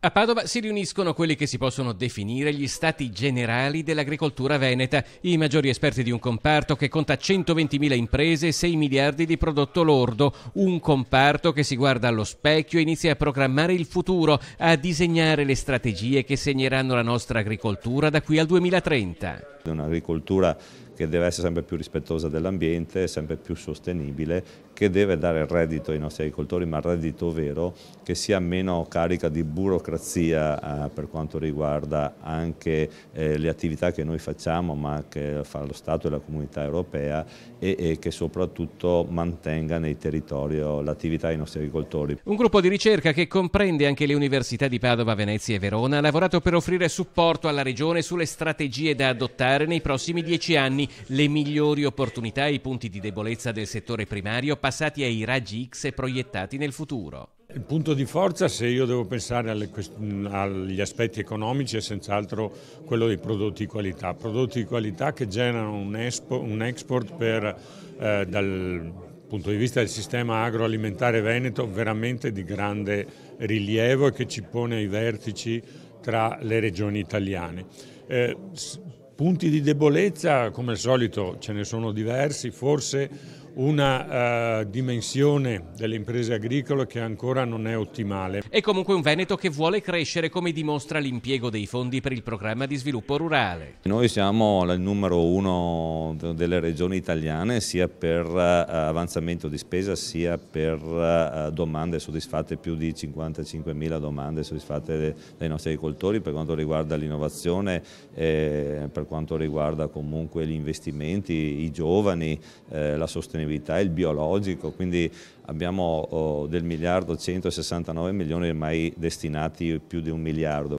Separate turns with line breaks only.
A Padova si riuniscono quelli che si possono definire gli stati generali dell'agricoltura veneta, i maggiori esperti di un comparto che conta 120.000 imprese e 6 miliardi di prodotto lordo, un comparto che si guarda allo specchio e inizia a programmare il futuro, a disegnare le strategie che segneranno la nostra agricoltura da qui al 2030.
Un'agricoltura che deve essere sempre più rispettosa dell'ambiente, sempre più sostenibile, che deve dare reddito ai nostri agricoltori, ma reddito vero, che sia meno carica di burocrazia eh, per quanto riguarda anche eh, le attività che noi facciamo, ma che fa lo Stato e la comunità europea e, e che soprattutto mantenga nei territori oh, l'attività dei nostri agricoltori.
Un gruppo di ricerca che comprende anche le università di Padova, Venezia e Verona ha lavorato per offrire supporto alla Regione sulle strategie da adottare nei prossimi dieci anni le migliori opportunità e i punti di debolezza del settore primario passati ai raggi X e proiettati nel futuro.
Il punto di forza, se io devo pensare alle, agli aspetti economici, è senz'altro quello dei prodotti di qualità. Prodotti di qualità che generano un, expo, un export per, eh, dal punto di vista del sistema agroalimentare veneto veramente di grande rilievo e che ci pone ai vertici tra le regioni italiane. Eh, Punti di debolezza, come al solito, ce ne sono diversi, forse
una eh, dimensione delle imprese agricole che ancora non è ottimale. È comunque un Veneto che vuole crescere come dimostra l'impiego dei fondi per il programma di sviluppo rurale.
Noi siamo il numero uno delle regioni italiane sia per eh, avanzamento di spesa sia per eh, domande soddisfatte, più di 55.000 domande soddisfatte dai nostri agricoltori per quanto riguarda l'innovazione, eh, per quanto riguarda comunque gli investimenti, i giovani, eh, la sostenibilità sostenibilità il biologico, quindi abbiamo oh, del miliardo 169 milioni ormai destinati più di un miliardo.